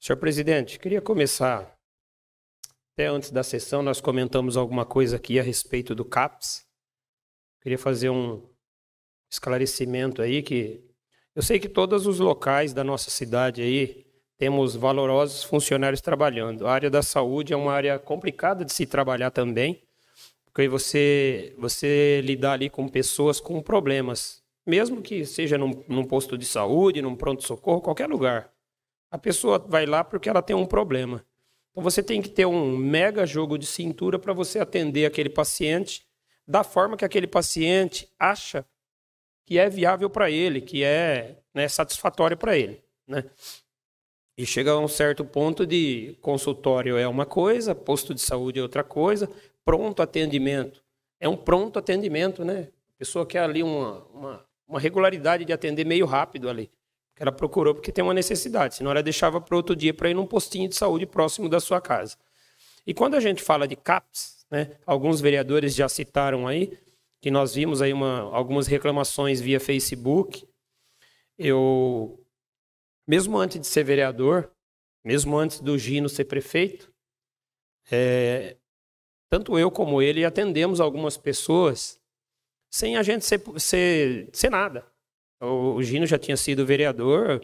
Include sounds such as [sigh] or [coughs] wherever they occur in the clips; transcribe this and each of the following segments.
Senhor presidente, queria começar. Até antes da sessão, nós comentamos alguma coisa aqui a respeito do CAPS. Queria fazer um esclarecimento aí que eu sei que todos os locais da nossa cidade aí temos valorosos funcionários trabalhando. A área da saúde é uma área complicada de se trabalhar também, porque você você lidar ali com pessoas com problemas, mesmo que seja num, num posto de saúde, num pronto socorro, qualquer lugar. A pessoa vai lá porque ela tem um problema. Então você tem que ter um mega jogo de cintura para você atender aquele paciente da forma que aquele paciente acha que é viável para ele, que é né, satisfatório para ele. Né? E chega a um certo ponto de consultório é uma coisa, posto de saúde é outra coisa, pronto atendimento. É um pronto atendimento, né? A pessoa quer ali uma, uma, uma regularidade de atender meio rápido ali que ela procurou porque tem uma necessidade, senão ela deixava para outro dia para ir num postinho de saúde próximo da sua casa. E quando a gente fala de CAPS, né, alguns vereadores já citaram aí, que nós vimos aí uma, algumas reclamações via Facebook. Eu, mesmo antes de ser vereador, mesmo antes do Gino ser prefeito, é, tanto eu como ele atendemos algumas pessoas sem a gente ser, ser, ser nada. O Gino já tinha sido vereador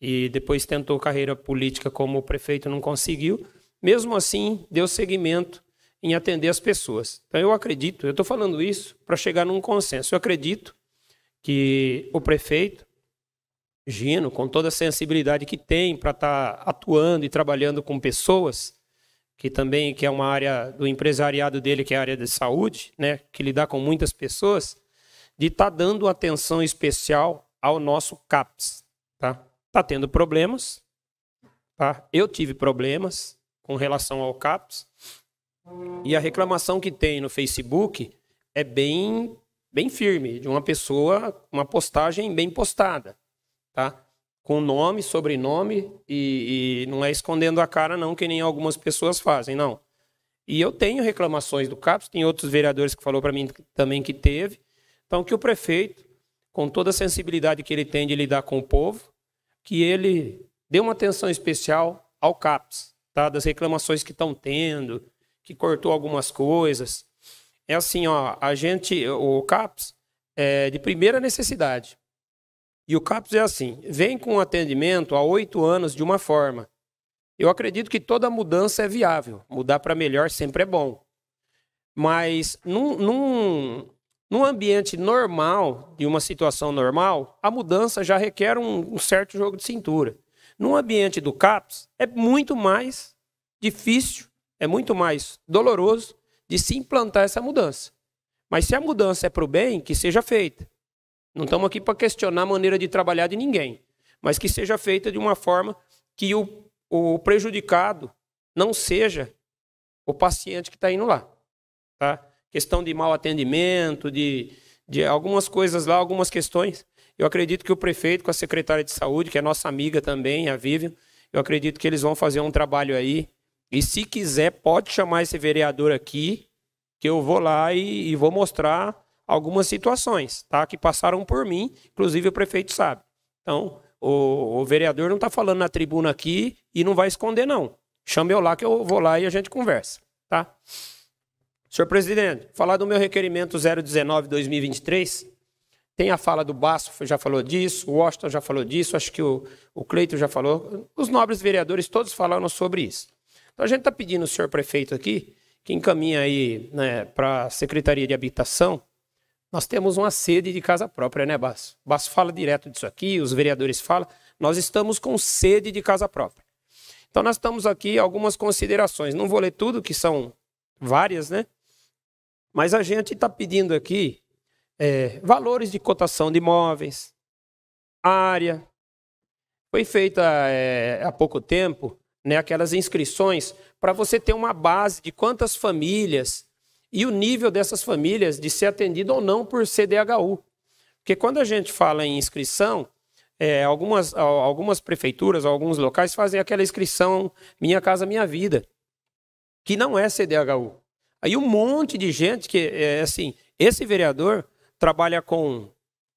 e depois tentou carreira política como prefeito, não conseguiu. Mesmo assim, deu seguimento em atender as pessoas. Então eu acredito, eu estou falando isso para chegar num consenso. Eu acredito que o prefeito Gino, com toda a sensibilidade que tem para estar tá atuando e trabalhando com pessoas, que também que é uma área do empresariado dele, que é a área de saúde, né, que lidar com muitas pessoas, de estar tá dando atenção especial ao nosso CAPS. Tá, tá tendo problemas. Tá? Eu tive problemas com relação ao CAPS. E a reclamação que tem no Facebook é bem, bem firme, de uma pessoa, uma postagem bem postada. Tá? com nome, sobrenome e, e, não é escondendo a cara não, que nem algumas pessoas fazem, não. E eu tenho reclamações do CAPS, tem outros vereadores que falou para mim também que teve, então, que o prefeito, com toda a sensibilidade que ele tem de lidar com o povo, que ele dê uma atenção especial ao CAPS, tá? das reclamações que estão tendo, que cortou algumas coisas. É assim, ó, a gente, o CAPS é de primeira necessidade. E o CAPS é assim, vem com atendimento há oito anos de uma forma. Eu acredito que toda mudança é viável. Mudar para melhor sempre é bom. Mas num, num, num ambiente normal, de uma situação normal, a mudança já requer um, um certo jogo de cintura. Num ambiente do CAPS, é muito mais difícil, é muito mais doloroso de se implantar essa mudança. Mas se a mudança é para o bem, que seja feita. Não estamos aqui para questionar a maneira de trabalhar de ninguém, mas que seja feita de uma forma que o, o prejudicado não seja o paciente que está indo lá. Tá? questão de mau atendimento, de, de algumas coisas lá, algumas questões. Eu acredito que o prefeito, com a secretária de saúde, que é nossa amiga também, a Vivian, eu acredito que eles vão fazer um trabalho aí. E se quiser, pode chamar esse vereador aqui, que eu vou lá e, e vou mostrar algumas situações, tá? Que passaram por mim, inclusive o prefeito sabe. Então, o, o vereador não está falando na tribuna aqui e não vai esconder, não. Chame eu lá que eu vou lá e a gente conversa, tá? Senhor presidente, falar do meu requerimento 019-2023, tem a fala do Basso, já falou disso, o Washington já falou disso, acho que o, o Cleiton já falou, os nobres vereadores todos falaram sobre isso. Então a gente está pedindo o senhor prefeito aqui, que encaminha aí né, para a Secretaria de Habitação, nós temos uma sede de casa própria, né, Basso? Basso fala direto disso aqui, os vereadores falam, nós estamos com sede de casa própria. Então nós estamos aqui algumas considerações, não vou ler tudo, que são várias, né? Mas a gente está pedindo aqui é, valores de cotação de imóveis, área. Foi feita é, há pouco tempo né, aquelas inscrições para você ter uma base de quantas famílias e o nível dessas famílias de ser atendido ou não por CDHU. Porque quando a gente fala em inscrição, é, algumas, algumas prefeituras, alguns locais fazem aquela inscrição Minha Casa Minha Vida, que não é CDHU. Aí um monte de gente que é, é assim, esse vereador trabalha com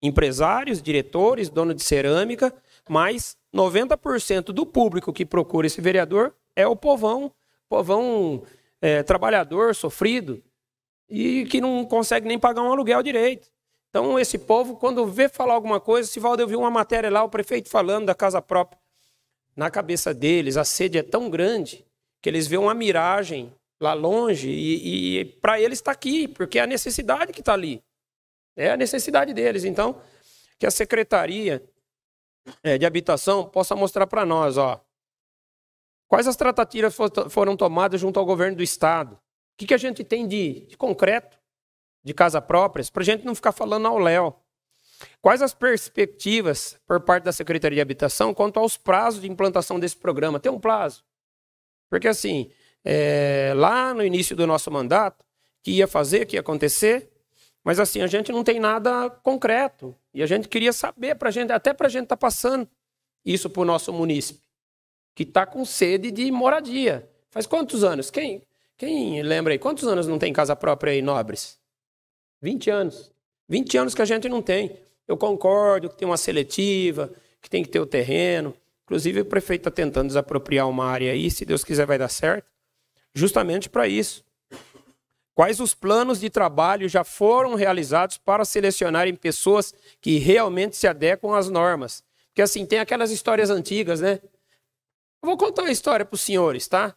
empresários, diretores, dono de cerâmica, mas 90% do público que procura esse vereador é o povão, povão é, trabalhador, sofrido, e que não consegue nem pagar um aluguel direito. Então, esse povo, quando vê falar alguma coisa, se Valdeu viu uma matéria lá, o prefeito falando da casa própria. Na cabeça deles, a sede é tão grande que eles vêem uma miragem lá longe e, e para eles está aqui, porque é a necessidade que está ali. Né? É a necessidade deles. Então, que a Secretaria é, de Habitação possa mostrar para nós, ó, quais as tratativas foram tomadas junto ao governo do Estado. O que, que a gente tem de, de concreto de casa próprias para a gente não ficar falando ao léu. Quais as perspectivas por parte da Secretaria de Habitação quanto aos prazos de implantação desse programa? Tem um prazo? Porque assim, é, lá no início do nosso mandato, que ia fazer, que ia acontecer, mas assim, a gente não tem nada concreto. E a gente queria saber, pra gente, até para a gente estar tá passando isso para o nosso município que está com sede de moradia. Faz quantos anos? Quem, quem lembra aí? Quantos anos não tem casa própria aí, nobres? 20 anos. 20 anos que a gente não tem. Eu concordo que tem uma seletiva, que tem que ter o terreno. Inclusive, o prefeito está tentando desapropriar uma área aí. Se Deus quiser, vai dar certo justamente para isso. Quais os planos de trabalho já foram realizados para selecionarem pessoas que realmente se adequam às normas? Porque assim, tem aquelas histórias antigas, né? Eu vou contar uma história para os senhores, tá?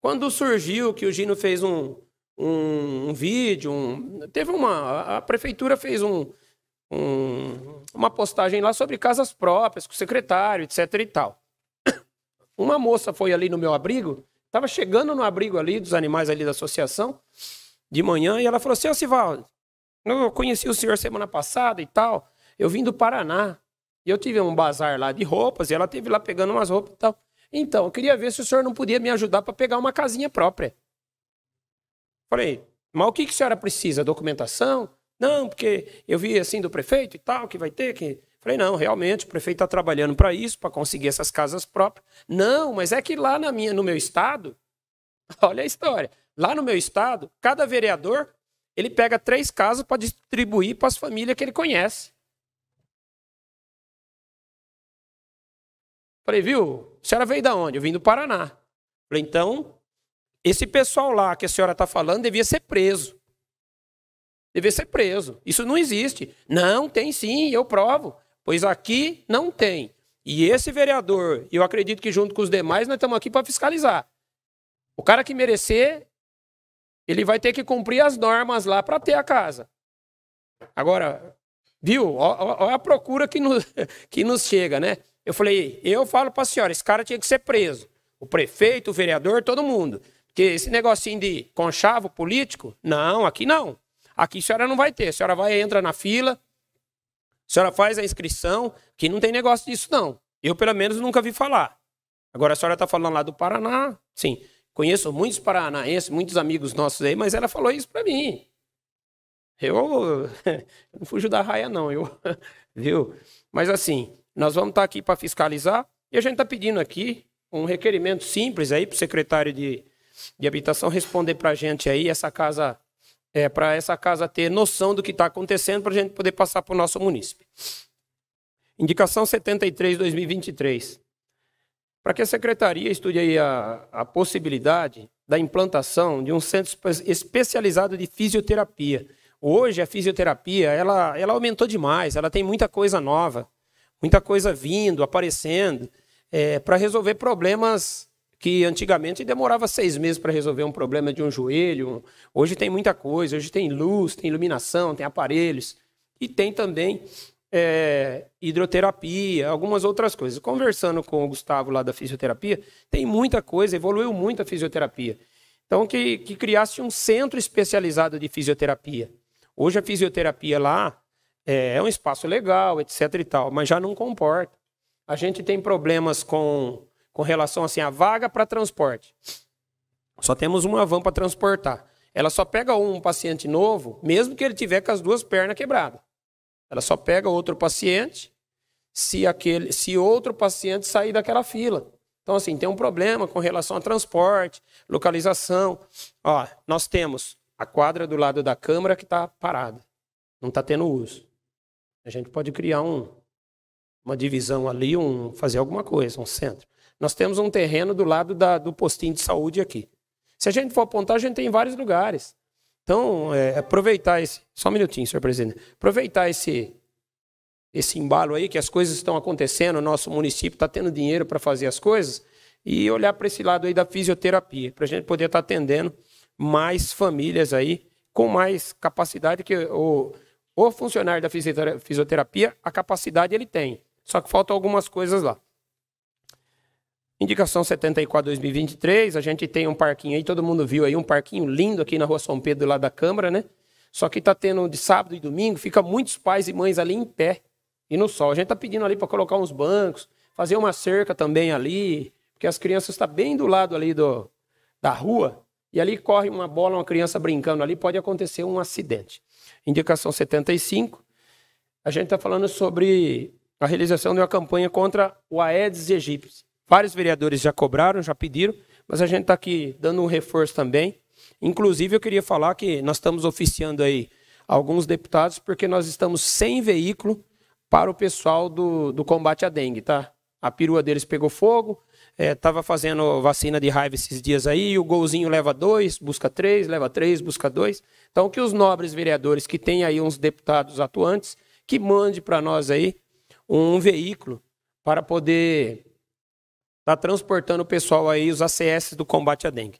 Quando surgiu que o Gino fez um, um, um vídeo, um, teve uma. A prefeitura fez um, um, uma postagem lá sobre casas próprias, com o secretário, etc. e tal. [coughs] Uma moça foi ali no meu abrigo Estava chegando no abrigo ali dos animais ali da associação, de manhã, e ela falou assim, ô Sivaldo, eu conheci o senhor semana passada e tal, eu vim do Paraná, e eu tive um bazar lá de roupas, e ela teve lá pegando umas roupas e tal. Então, eu queria ver se o senhor não podia me ajudar para pegar uma casinha própria. Falei, mas o que, que a senhora precisa? Documentação? Não, porque eu vi assim do prefeito e tal, que vai ter, que Falei, não, realmente, o prefeito está trabalhando para isso, para conseguir essas casas próprias. Não, mas é que lá na minha, no meu estado, [laughs] olha a história, lá no meu estado, cada vereador, ele pega três casas para distribuir para as famílias que ele conhece. Falei, viu, a senhora veio da onde? Eu vim do Paraná. Falei, então, esse pessoal lá que a senhora está falando devia ser preso. Devia ser preso. Isso não existe. Não, tem sim, eu provo pois aqui não tem. E esse vereador, eu acredito que junto com os demais, nós estamos aqui para fiscalizar. O cara que merecer, ele vai ter que cumprir as normas lá para ter a casa. Agora, viu? Olha a procura que nos, [laughs] que nos chega, né? Eu falei, eu falo para a senhora, esse cara tinha que ser preso. O prefeito, o vereador, todo mundo. Porque esse negocinho de conchavo político, não, aqui não. Aqui a senhora não vai ter. A senhora vai, entra na fila, a senhora faz a inscrição, que não tem negócio disso, não. Eu, pelo menos, nunca vi falar. Agora, a senhora está falando lá do Paraná. Sim, conheço muitos paranaenses, muitos amigos nossos aí, mas ela falou isso para mim. Eu, eu [laughs] não fujo da raia, não, eu, [laughs] viu? Mas assim, nós vamos estar tá aqui para fiscalizar e a gente está pedindo aqui um requerimento simples aí para o secretário de, de Habitação responder para a gente aí. Essa casa é, para essa casa ter noção do que está acontecendo para a gente poder passar para o nosso munícipe. Indicação 73, 2023. Para que a secretaria estude aí a, a possibilidade da implantação de um centro especializado de fisioterapia. Hoje a fisioterapia ela, ela aumentou demais, ela tem muita coisa nova, muita coisa vindo, aparecendo, é, para resolver problemas que antigamente demorava seis meses para resolver um problema de um joelho. Hoje tem muita coisa, hoje tem luz, tem iluminação, tem aparelhos. E tem também é, hidroterapia, algumas outras coisas. Conversando com o Gustavo lá da fisioterapia, tem muita coisa, evoluiu muito a fisioterapia. Então, que, que criasse um centro especializado de fisioterapia. Hoje a fisioterapia lá é, é um espaço legal, etc e tal, mas já não comporta. A gente tem problemas com com relação assim, à vaga para transporte. Só temos uma van para transportar. Ela só pega um paciente novo, mesmo que ele tiver com as duas pernas quebradas. Ela só pega outro paciente se aquele, se outro paciente sair daquela fila. Então assim, tem um problema com relação a transporte, localização. Ó, nós temos a quadra do lado da câmara que está parada, não está tendo uso. A gente pode criar um, uma divisão ali, um fazer alguma coisa, um centro. Nós temos um terreno do lado da, do postinho de saúde aqui. Se a gente for apontar, a gente tem em vários lugares. Então, é, aproveitar esse. Só um minutinho, senhor presidente. Aproveitar esse, esse embalo aí, que as coisas estão acontecendo, o nosso município está tendo dinheiro para fazer as coisas, e olhar para esse lado aí da fisioterapia, para a gente poder estar tá atendendo mais famílias aí, com mais capacidade que o, o funcionário da fisioterapia, a capacidade ele tem. Só que faltam algumas coisas lá. Indicação 74-2023, a gente tem um parquinho aí, todo mundo viu aí, um parquinho lindo aqui na Rua São Pedro, lá da Câmara, né? Só que está tendo de sábado e domingo, fica muitos pais e mães ali em pé e no sol. A gente está pedindo ali para colocar uns bancos, fazer uma cerca também ali, porque as crianças estão tá bem do lado ali do, da rua, e ali corre uma bola, uma criança brincando ali, pode acontecer um acidente. Indicação 75, a gente está falando sobre a realização de uma campanha contra o Aedes aegypti. Vários vereadores já cobraram, já pediram, mas a gente está aqui dando um reforço também. Inclusive, eu queria falar que nós estamos oficiando aí alguns deputados, porque nós estamos sem veículo para o pessoal do, do combate à dengue, tá? A perua deles pegou fogo, estava é, fazendo vacina de raiva esses dias aí, o golzinho leva dois, busca três, leva três, busca dois. Então, que os nobres vereadores que têm aí uns deputados atuantes, que mande para nós aí um veículo para poder está transportando o pessoal aí, os ACS do combate à dengue.